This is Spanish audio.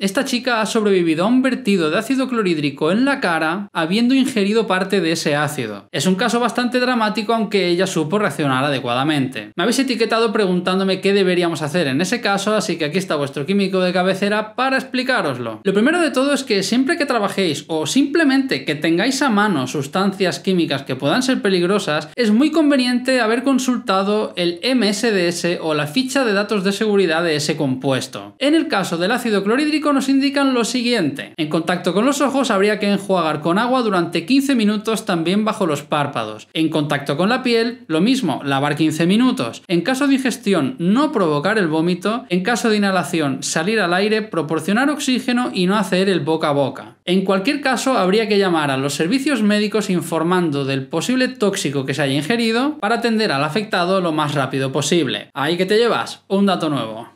Esta chica ha sobrevivido a un vertido de ácido clorhídrico en la cara habiendo ingerido parte de ese ácido. Es un caso bastante dramático aunque ella supo reaccionar adecuadamente. Me habéis etiquetado preguntándome qué deberíamos hacer en ese caso, así que aquí está vuestro químico de cabecera para explicaroslo. Lo primero de todo es que siempre que trabajéis o simplemente que tengáis a mano sustancias químicas que puedan ser peligrosas, es muy conveniente haber consultado el MSDS o la ficha de datos de seguridad de ese compuesto. En el caso del ácido clorhídrico nos indican lo siguiente. En contacto con los ojos habría que enjuagar con agua durante 15 minutos también bajo los párpados. En contacto con la piel, lo mismo, lavar 15 minutos. En caso de ingestión, no provocar el vómito. En caso de inhalación, salir al aire, proporcionar oxígeno y no hacer el boca a boca. En cualquier caso, habría que llamar a los servicios médicos informando del posible tóxico que se haya ingerido para atender al afectado lo más rápido posible. Ahí que te llevas un dato nuevo.